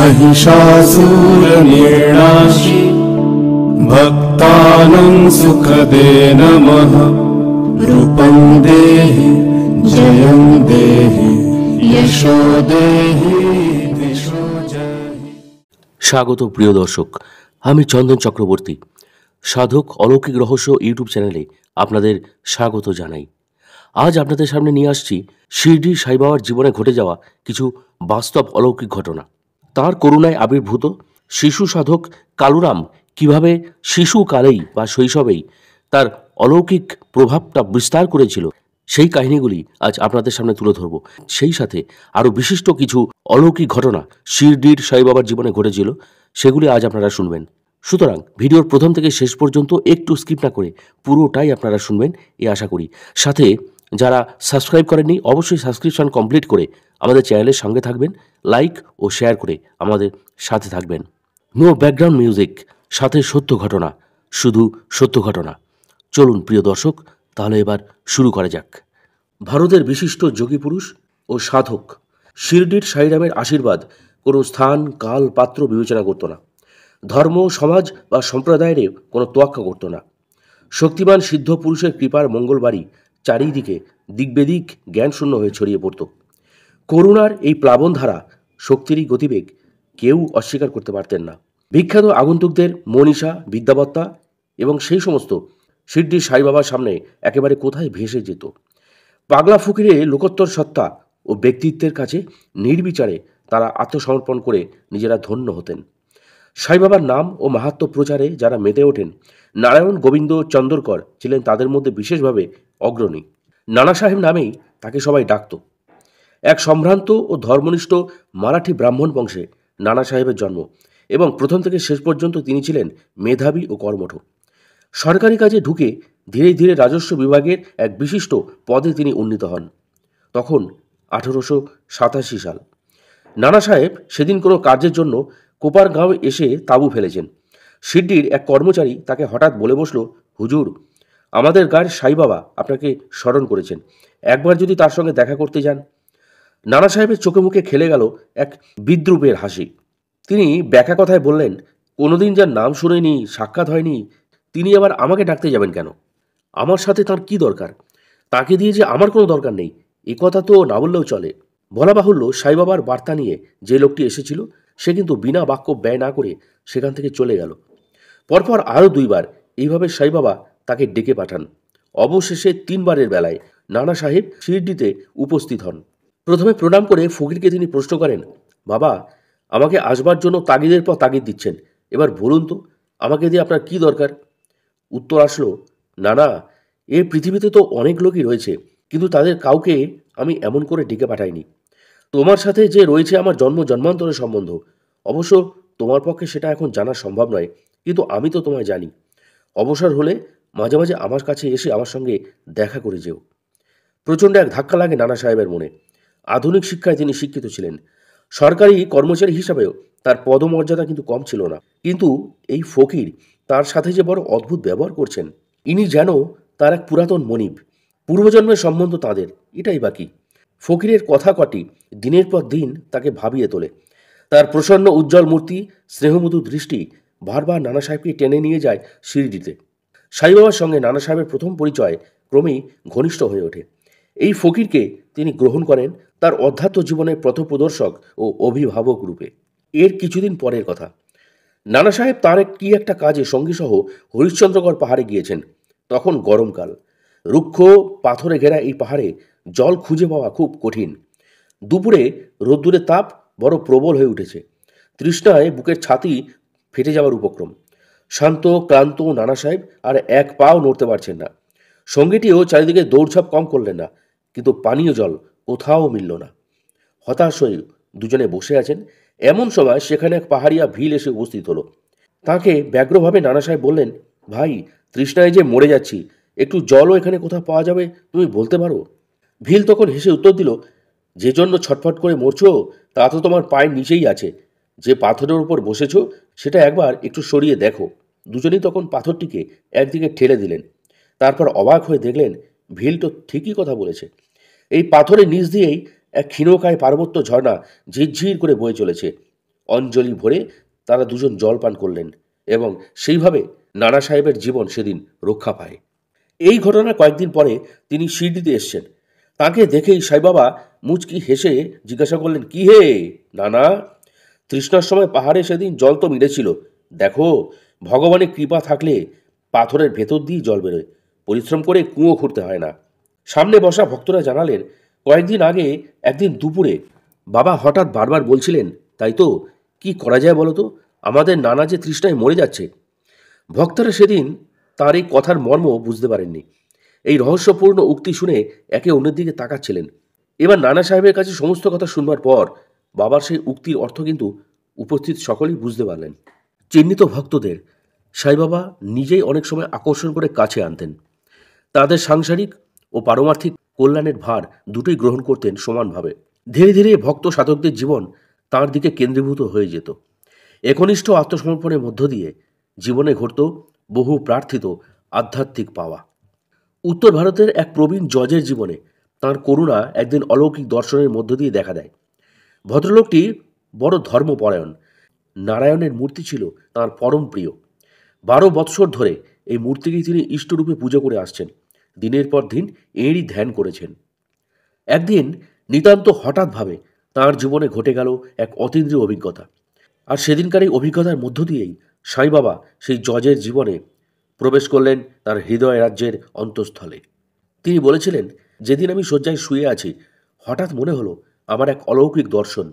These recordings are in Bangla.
महिषासुरनिर्णाशि भक्तानं सुखदे नमः रूपं देहि जयं देहि यशो দেহি স্বাগত প্রিয় দর্শক আমি চন্দন চক্রবর্তী সাধক অলৌকিক রহস্য ইউটিউব চ্যানেলে আপনাদের স্বাগত জানাই আজ আপনাদের সামনে নিয়ে আসছি শিরডি সাইবাবার জীবনে ঘটে যাওয়া কিছু বাস্তব অলৌকিক ঘটনা তার করুণায় আবির্ভূত শিশু সাধক কালুরাম কিভাবে শিশুকালেই বা শৈশবেই তার অলৌকিক প্রভাবটা বিস্তার করেছিল সেই কাহিনীগুলি আজ আপনাদের সামনে তুলে ধরব সেই সাথে আরও বিশিষ্ট কিছু অলৌকিক ঘটনা শিরডির সাই বাবার জীবনে ঘটেছিল সেগুলি আজ আপনারা শুনবেন সুতরাং ভিডিওর প্রথম থেকে শেষ পর্যন্ত একটু স্কিপ না করে পুরোটাই আপনারা শুনবেন এ আশা করি সাথে যারা সাবস্ক্রাইব করেননি অবশ্যই সাবস্ক্রিপশন কমপ্লিট করে আমাদের চ্যানেলের সঙ্গে থাকবেন লাইক ও শেয়ার করে আমাদের সাথে থাকবেন নো ব্যাকগ্রাউন্ড মিউজিক সাথে সত্য ঘটনা শুধু সত্য ঘটনা চলুন প্রিয় দর্শক তাহলে এবার শুরু করা যাক ভারতের বিশিষ্ট যোগীপুরুষ ও সাধক শিরডির সাইরামের আশীর্বাদ কোনো স্থান কাল পাত্র বিবেচনা করত না ধর্ম সমাজ বা সম্প্রদায়ের কোনো তোয়াক্কা করত না শক্তিমান সিদ্ধ পুরুষের কৃপার মঙ্গলবারই চারিদিকে জ্ঞান জ্ঞানশূন্য হয়ে ছড়িয়ে পড়ত করুণার এই প্লাবন ধারা শক্তিরই গতিবেগ কেউ অস্বীকার করতে পারতেন না বিখ্যাত আগন্তুকদের মনীষা বিদ্যাবত্তা এবং সেই সমস্ত সাই সাইবাবার সামনে একেবারে কোথায় ভেসে যেত পাগলা ফকিরে লোকোত্তর সত্তা ও ব্যক্তিত্বের কাছে নির্বিচারে তারা আত্মসমর্পণ করে নিজেরা ধন্য হতেন বাবার নাম ও মাহাত্ম প্রচারে যারা মেতে ওঠেন নারায়ণ গোবিন্দ চন্দরকর ছিলেন তাদের মধ্যে বিশেষভাবে অগ্রণী নানা সাহেব নামেই তাকে সবাই ডাকত এক সম্ভ্রান্ত ও ধর্মনিষ্ঠ মারাঠি ব্রাহ্মণ বংশে নানা সাহেবের জন্ম এবং প্রথম থেকে শেষ পর্যন্ত তিনি ছিলেন মেধাবী ও কর্মঠ সরকারি কাজে ঢুকে ধীরে ধীরে রাজস্ব বিভাগের এক বিশিষ্ট পদে তিনি উন্নীত হন তখন আঠেরোশো সাতাশি সাল নানা সাহেব সেদিন কোনো কাজের জন্য কোপারগাঁও এসে তাঁবু ফেলেছেন সিড্ডির এক কর্মচারী তাকে হঠাৎ বলে বসল হুজুর আমাদের গাঁয়ের সাই বাবা আপনাকে স্মরণ করেছেন একবার যদি তার সঙ্গে দেখা করতে যান নানা সাহেবের চোখে মুখে খেলে গেল এক বিদ্রুপের হাসি তিনি ব্যাখ্যা কথায় বললেন কোনোদিন যার নাম শুনেনি সাক্ষাৎ হয়নি তিনি আবার আমাকে ডাকতে যাবেন কেন আমার সাথে তার কি দরকার তাকে দিয়ে যে আমার কোনো দরকার নেই এ কথা তো না বললেও চলে বলা বাহুল্য সাইবাবার বার্তা নিয়ে যে লোকটি এসেছিল সে কিন্তু বিনা বাক্য ব্যয় না করে সেখান থেকে চলে গেল পরপর আরও দুইবার এইভাবে সাই বাবা তাকে ডেকে পাঠান অবশেষে তিনবারের বেলায় নানা সাহেব শিরডিতে উপস্থিত হন প্রথমে প্রণাম করে ফকিরকে তিনি প্রশ্ন করেন বাবা আমাকে আসবার জন্য তাগিদের পর তাগিদ দিচ্ছেন এবার বলুন তো আমাকে দিয়ে আপনার কি দরকার উত্তর আসলো না না এ পৃথিবীতে তো অনেক লোকই রয়েছে কিন্তু তাদের কাউকে আমি এমন করে ডেকে পাঠাইনি তোমার সাথে যে রয়েছে আমার জন্ম জন্মান্তরের সম্বন্ধ অবশ্য তোমার পক্ষে সেটা এখন জানা সম্ভব নয় কিন্তু আমি তো তোমায় জানি অবসর হলে মাঝে মাঝে আমার কাছে এসে আমার সঙ্গে দেখা করে যেও প্রচণ্ড এক ধাক্কা লাগে নানা সাহেবের মনে আধুনিক শিক্ষায় তিনি শিক্ষিত ছিলেন সরকারি কর্মচারী হিসাবেও তার পদমর্যাদা কিন্তু কম ছিল না কিন্তু এই ফকির তার সাথে যে বড় অদ্ভুত ব্যবহার করছেন ইনি যেন তার এক পুরাতন মনিব পূর্বজন্মের সম্বন্ধ তাদের এটাই বাকি ফকিরের কথা কটি দিনের পর দিন তাকে ভাবিয়ে তোলে তার প্রসন্ন উজ্জ্বল মূর্তি স্নেহমধু দৃষ্টি বারবার নানা সাহেবকে টেনে নিয়ে যায় সিরিডিতে সাইবাবার সঙ্গে নানা সাহেবের প্রথম পরিচয় ক্রমেই ঘনিষ্ঠ হয়ে ওঠে এই ফকিরকে তিনি গ্রহণ করেন তার অধ্যাত্ম জীবনের পথপ্রদর্শক ও অভিভাবক রূপে এর কিছুদিন পরের কথা নানা সাহেব তার কি একটা কাজে সঙ্গীসহ হরিশ্চন্দ্রগড় পাহাড়ে গিয়েছেন তখন গরমকাল রুক্ষ পাথরে ঘেরা এই পাহাড়ে জল খুঁজে পাওয়া খুব কঠিন দুপুরে রোদ্দুরের তাপ বড় প্রবল হয়ে উঠেছে তৃষ্ণায় বুকের ছাতি ফেটে যাওয়ার উপক্রম শান্ত ক্লান্ত নানা সাহেব আর এক পাও নড়তে পারছেন না সঙ্গীটিও চারিদিকে দৌড়ঝাপ কম করলেন না কিন্তু পানীয় জল কোথাও মিলল না হতাশ হয়ে দুজনে বসে আছেন এমন সময় সেখানে এক পাহাড়িয়া ভিল এসে উপস্থিত হলো তাকে ব্যগ্রভাবে নানা সাহেব বললেন ভাই তৃষ্ণায় যে মরে যাচ্ছি একটু জলও এখানে কোথাও পাওয়া যাবে তুমি বলতে পারো ভিল তখন হেসে উত্তর দিল যে জন্য ছটফট করে মরছ তা তো তোমার পায়ের নিচেই আছে যে পাথরের ওপর বসেছ সেটা একবার একটু সরিয়ে দেখো দুজনেই তখন পাথরটিকে একদিকে ঠেলে দিলেন তারপর অবাক হয়ে দেখলেন ভিল তো ঠিকই কথা বলেছে এই পাথরের নিচ দিয়েই এক ক্ষীণকায় পার্বত্য ঝর্ণা ঝিরঝির করে বয়ে চলেছে অঞ্জলি ভরে তারা দুজন জল পান করলেন এবং সেইভাবে নানা সাহেবের জীবন সেদিন রক্ষা পায় এই ঘটনা কয়েকদিন পরে তিনি সিডিতে এসছেন তাকে দেখেই সাইবাবা মুচকি হেসে জিজ্ঞাসা করলেন কি হে নানা তৃষ্ণার সময় পাহাড়ে সেদিন জল তো মিলেছিল দেখো ভগবানের কৃপা থাকলে পাথরের ভেতর দিয়ে জল বেরোয় পরিশ্রম করে কুঁয়ো খুঁড়তে হয় না সামনে বসা ভক্তরা জানালেন কয়েকদিন আগে একদিন দুপুরে বাবা হঠাৎ বারবার বলছিলেন তাই তো কি করা যায় বলো তো আমাদের নানা যে তৃষ্ণায় মরে যাচ্ছে ভক্তরা সেদিন তার এই কথার মর্ম বুঝতে পারেননি এই রহস্যপূর্ণ উক্তি শুনে একে অন্যের দিকে তাকাচ্ছিলেন এবার নানা সাহেবের কাছে সমস্ত কথা শুনবার পর বাবার সেই উক্তির অর্থ কিন্তু উপস্থিত সকলেই বুঝতে পারলেন চিহ্নিত ভক্তদের সাইবাবা নিজেই অনেক সময় আকর্ষণ করে কাছে আনতেন তাদের সাংসারিক ও পারমার্থিক কল্যাণের ভার দুটোই গ্রহণ করতেন সমানভাবে ধীরে ধীরে ভক্ত সাধকদের জীবন তার দিকে কেন্দ্রীভূত হয়ে যেত একনিষ্ঠ আত্মসমর্পণের মধ্য দিয়ে জীবনে ঘটত বহু প্রার্থিত আধ্যাত্মিক পাওয়া উত্তর ভারতের এক প্রবীণ জজের জীবনে তার করুণা একদিন অলৌকিক দর্শনের মধ্য দিয়ে দেখা দেয় ভদ্রলোকটি বড় ধর্মপরায়ণ নারায়ণের মূর্তি ছিল তার পরম প্রিয় বারো বৎসর ধরে এই মূর্তিকেই তিনি ইষ্টরূপে পুজো করে আসছেন দিনের পর দিন এরই ধ্যান করেছেন একদিন নিতান্ত হঠাৎভাবে তার জীবনে ঘটে গেল এক অতীন্দ্রিয় অভিজ্ঞতা আর সেদিনকার এই অভিজ্ঞতার মধ্য দিয়েই সাই বাবা সেই জজের জীবনে প্রবেশ করলেন তার হৃদয় রাজ্যের অন্তঃস্থলে তিনি বলেছিলেন যেদিন আমি শয্যায় শুয়ে আছি হঠাৎ মনে হলো আমার এক অলৌকিক দর্শন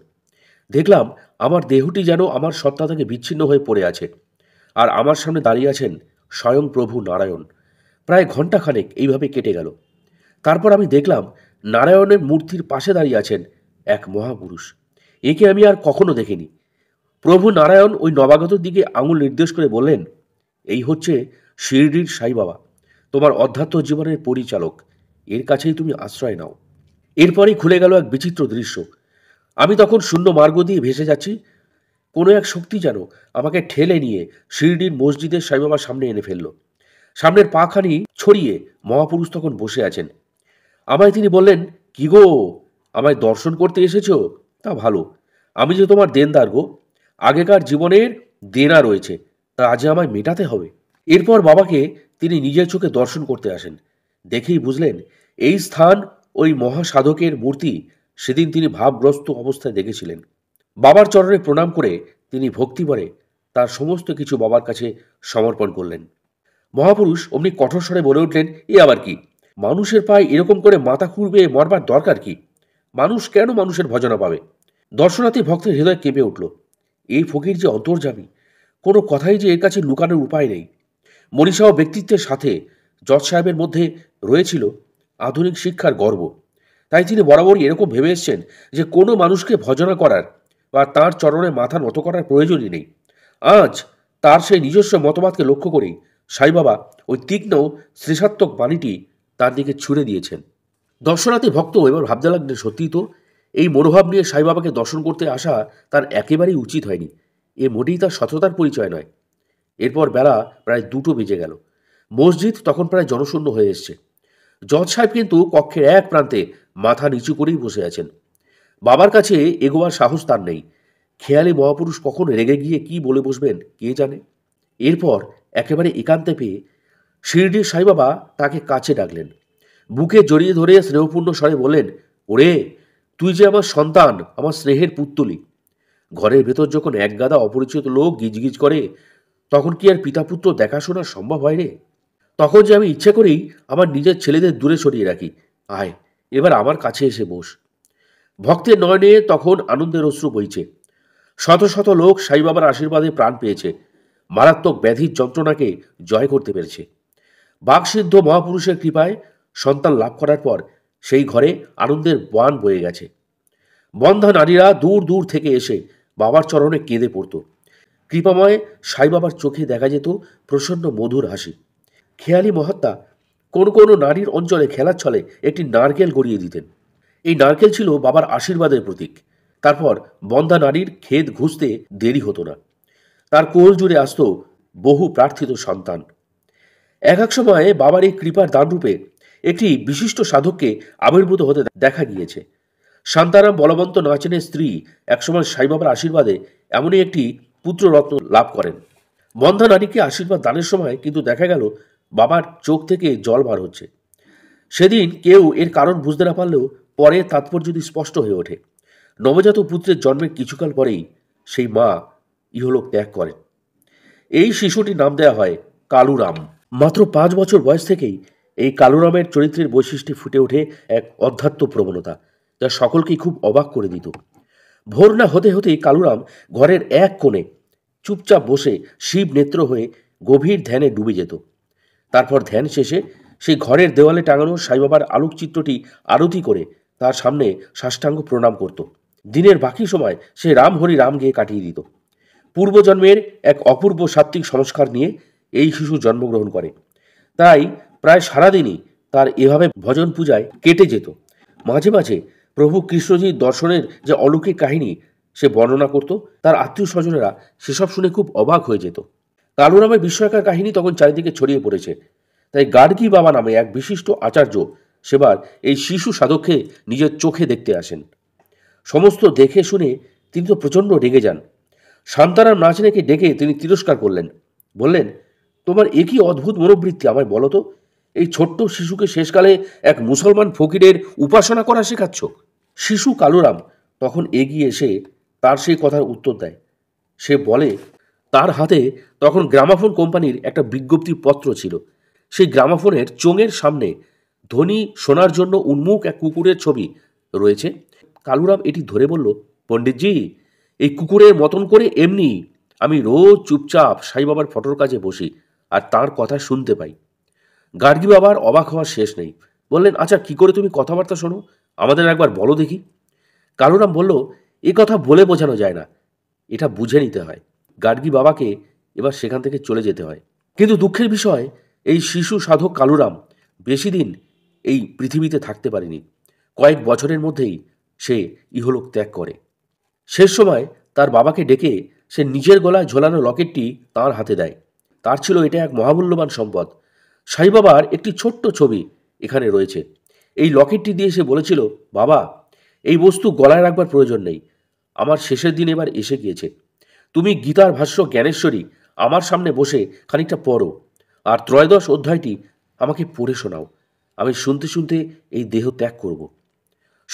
দেখলাম আমার দেহটি যেন আমার সত্তা থেকে বিচ্ছিন্ন হয়ে পড়ে আছে আর আমার সামনে দাঁড়িয়ে আছেন স্বয়ং প্রভু নারায়ণ প্রায় ঘণ্টাখানেক এইভাবে কেটে গেল তারপর আমি দেখলাম নারায়ণের মূর্তির পাশে দাঁড়িয়ে আছেন এক মহাপুরুষ একে আমি আর কখনো দেখিনি প্রভু নারায়ণ ওই নবাগত দিকে আঙুল নির্দেশ করে বললেন এই হচ্ছে শিরডির সাই বাবা তোমার অধ্যাত্ম জীবনের পরিচালক এর কাছেই তুমি আশ্রয় নাও এরপরেই খুলে গেল এক বিচিত্র দৃশ্য আমি তখন শূন্য মার্গ দিয়ে ভেসে যাচ্ছি কোনো এক শক্তি যেন আমাকে ঠেলে নিয়ে শিরডির মসজিদের সাইবাবার সামনে এনে ফেলল সামনের পাখানি ছড়িয়ে মহাপুরুষ তখন বসে আছেন আমায় তিনি বললেন কি গো আমায় দর্শন করতে এসেছ তা ভালো আমি যে তোমার দেনদার গো আগেকার জীবনের দেনা রয়েছে তা আজ আমায় মেটাতে হবে এরপর বাবাকে তিনি নিজের চোখে দর্শন করতে আসেন দেখেই বুঝলেন এই স্থান ওই মহাসাধকের মূর্তি সেদিন তিনি ভাবগ্রস্ত অবস্থায় দেখেছিলেন বাবার চরণে প্রণাম করে তিনি ভক্তিপরে তার সমস্ত কিছু বাবার কাছে সমর্পণ করলেন মহাপুরুষ অমনি কঠোর স্বরে বলে উঠলেন এ আবার কি মানুষের পায়ে এরকম করে মাথা খুঁড়বে মরবার দরকার কি মানুষ কেন মানুষের ভজনা পাবে দর্শনার্থী ভক্তের হৃদয় কেঁপে উঠল এই ফকির যে অন্তর্জামী কোনো কথাই যে এর কাছে লুকানোর উপায় নেই মনীষাও ব্যক্তিত্বের সাথে জজ সাহেবের মধ্যে রয়েছিল আধুনিক শিক্ষার গর্ব তাই তিনি বরাবরই এরকম ভেবে এসছেন যে কোনো মানুষকে ভজনা করার বা তার চরণে মাথা নত করার প্রয়োজনই নেই আজ তার সেই নিজস্ব মতবাদকে লক্ষ্য করেই সাইবাবা ওই তীক্ষ্ণ শ্রেষাত্মক বাণীটি তার দিকে ছুড়ে দিয়েছেন দর্শনার্থী ভক্ত এবার ভাবতে লাগলেন সত্যিই তো এই মনোভাব নিয়ে সাইবাবাকে দর্শন করতে আসা তার একেবারেই উচিত হয়নি এ মোটেই তার সততার পরিচয় নয় এরপর বেলা প্রায় দুটো বেজে গেল মসজিদ তখন প্রায় জনশূন্য হয়ে এসছে জজ সাহেব কিন্তু কক্ষের এক প্রান্তে মাথা নিচু করেই বসে আছেন বাবার কাছে এগোয়ার সাহস তার নেই খেয়ালি মহাপুরুষ কখন রেগে গিয়ে কি বলে বসবেন কে জানে এরপর একেবারে একান্তে পেয়ে শিরডির সাইবাবা তাকে কাছে ডাকলেন বুকে জড়িয়ে ধরে স্নেহপূর্ণ স্বরে বলেন ওরে তুই যে আমার সন্তান আমার স্নেহের পুত্তলি ঘরের ভেতর যখন একগাদা অপরিচিত লোক গিজগিজ করে তখন কি আর পিতা পুত্র দেখাশোনা সম্ভব হয় রে তখন যে আমি ইচ্ছে করেই আমার নিজের ছেলেদের দূরে সরিয়ে রাখি আয় এবার আমার কাছে এসে বস ভক্তের নয়নে তখন আনন্দের অশ্রু বইছে শত শত লোক সাইবাবার আশীর্বাদে প্রাণ পেয়েছে মারাত্মক ব্যাধির যন্ত্রণাকে জয় করতে পেরেছে বাকসিদ্ধ মহাপুরুষের কৃপায় সন্তান লাভ করার পর সেই ঘরে আনন্দের বান বয়ে গেছে বন্ধা নারীরা দূর দূর থেকে এসে বাবার চরণে কেঁদে পড়তো কৃপাময় সাইবাবার চোখে দেখা যেত প্রসন্ন মধুর হাসি খেয়ালি মহাত্মা কোন কোনো নারীর অঞ্চলে খেলার ছলে একটি নারকেল গড়িয়ে দিতেন এই নারকেল ছিল বাবার আশীর্বাদের প্রতীক তারপর বন্ধা নারীর খেদ ঘুষতে দেরি হতো না তার কোল জুড়ে আসত বহু প্রার্থিত সন্তান এক এক সময়ে বাবার এই কৃপার দানরূপে একটি বিশিষ্ট সাধককে আবির্ভূত হতে দেখা গিয়েছে শান্তারাম বলবন্ত নাচনের স্ত্রী একসময় সাইবাবার আশীর্বাদে এমনই একটি পুত্র রত্ন লাভ করেন মন্ধা নারীকে আশীর্বাদ দানের সময় কিন্তু দেখা গেল বাবার চোখ থেকে জল বার হচ্ছে সেদিন কেউ এর কারণ বুঝতে না পারলেও পরে তাৎপর্য যদি স্পষ্ট হয়ে ওঠে নবজাত পুত্রের জন্মের কিছুকাল পরেই সেই মা ইহলোক ত্যাগ করেন এই শিশুটির নাম দেয়া হয় কালুরাম মাত্র পাঁচ বছর বয়স থেকেই এই কালুরামের চরিত্রের বৈশিষ্ট্য ফুটে ওঠে এক অধ্যাত্ম প্রবণতা যা সকলকেই খুব অবাক করে দিত ভোর না হতে হতেই কালুরাম ঘরের এক কোণে চুপচাপ বসে শিব নেত্র হয়ে গভীর ধ্যানে ডুবে যেত তারপর ধ্যান শেষে সেই ঘরের দেওয়ালে টাঙানো সাইবাবার আলোকচিত্রটি আরতি করে তার সামনে সাষ্টাঙ্গ প্রণাম করত দিনের বাকি সময় সে রাম হরি রাম গিয়ে কাটিয়ে দিত পূর্বজন্মের এক অপূর্ব সাত্ত্বিক সংস্কার নিয়ে এই শিশু জন্মগ্রহণ করে তাই প্রায় সারাদিনই তার এভাবে ভজন পূজায় কেটে যেত মাঝে মাঝে প্রভু কৃষ্ণজির দর্শনের যে অলৌকিক কাহিনী সে বর্ণনা করত তার আত্মীয় স্বজনেরা সেসব শুনে খুব অবাক হয়ে যেত কালু নামে বিস্ময়কার কাহিনী তখন চারিদিকে ছড়িয়ে পড়েছে তাই গার্গি বাবা নামে এক বিশিষ্ট আচার্য সেবার এই শিশু সাধককে নিজের চোখে দেখতে আসেন সমস্ত দেখে শুনে তিনি তো প্রচণ্ড রেগে যান শান্তারাম নাচনেকে ডেকে তিনি তিরস্কার করলেন বললেন তোমার একই অদ্ভুত মনোবৃত্তি আমায় বলো তো এই ছোট্ট শিশুকে শেষকালে এক মুসলমান ফকিরের উপাসনা করা শেখাচ্ছ শিশু কালুরাম তখন এগিয়ে এসে তার সেই কথার উত্তর দেয় সে বলে তার হাতে তখন গ্রামাফোন কোম্পানির একটা বিজ্ঞপ্তি পত্র ছিল সেই গ্রামাফোনের চোঙের সামনে ধনী শোনার জন্য উন্মুখ এক কুকুরের ছবি রয়েছে কালুরাম এটি ধরে বলল পণ্ডিতজি এই কুকুরের মতন করে এমনি আমি রোজ চুপচাপ সাই বাবার ফটোর কাছে বসি আর তার কথা শুনতে পাই গার্গী বাবার অবাক হওয়ার শেষ নেই বললেন আচ্ছা কি করে তুমি কথাবার্তা শোনো আমাদের একবার বলো দেখি কালুরাম বলল এ কথা বলে বোঝানো যায় না এটা বুঝে নিতে হয় গার্গী বাবাকে এবার সেখান থেকে চলে যেতে হয় কিন্তু দুঃখের বিষয় এই শিশু সাধক কালুরাম বেশি দিন এই পৃথিবীতে থাকতে পারেনি কয়েক বছরের মধ্যেই সে ইহলোক ত্যাগ করে শেষ সময় তার বাবাকে ডেকে সে নিজের গলায় ঝোলানো লকেটটি তার হাতে দেয় তার ছিল এটা এক মহামূল্যবান সম্পদ সাই বাবার একটি ছোট্ট ছবি এখানে রয়েছে এই লকেটটি দিয়ে সে বলেছিল বাবা এই বস্তু গলায় রাখবার প্রয়োজন নেই আমার শেষের দিন এবার এসে গিয়েছে তুমি গীতার ভাষ্য জ্ঞানেশ্বরী আমার সামনে বসে খানিকটা পড়ো আর ত্রয়োদশ অধ্যায়টি আমাকে পড়ে শোনাও আমি শুনতে শুনতে এই দেহ ত্যাগ করব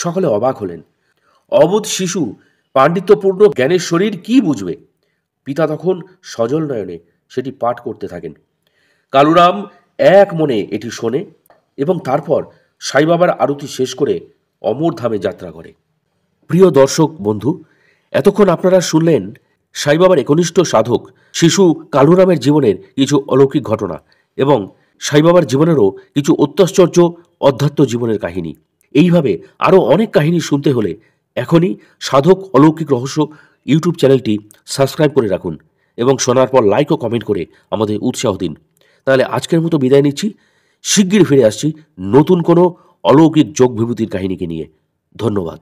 সকলে অবাক হলেন অবোধ শিশু পাণ্ডিত্যপূর্ণ জ্ঞানের শরীর কী বুঝবে পিতা তখন সজল নয়নে সেটি পাঠ করতে থাকেন কালুরাম এক মনে এটি শোনে এবং তারপর সাইবাবার আরতি শেষ করে অমরধামে যাত্রা করে প্রিয় দর্শক বন্ধু এতক্ষণ আপনারা শুনলেন সাইবাবার একনিষ্ঠ সাধক শিশু কালুরামের জীবনের কিছু অলৌকিক ঘটনা এবং সাইবাবার জীবনেরও কিছু অত্যাশ্চর্য অধ্যাত্ম জীবনের কাহিনী এইভাবে আরও অনেক কাহিনী শুনতে হলে এখনই সাধক অলৌকিক রহস্য ইউটিউব চ্যানেলটি সাবস্ক্রাইব করে রাখুন এবং শোনার পর লাইক ও কমেন্ট করে আমাদের উৎসাহ দিন তাহলে আজকের মতো বিদায় নিচ্ছি শিগগির ফিরে আসছি নতুন কোনো অলৌকিক যোগ বিভূতির কাহিনীকে নিয়ে ধন্যবাদ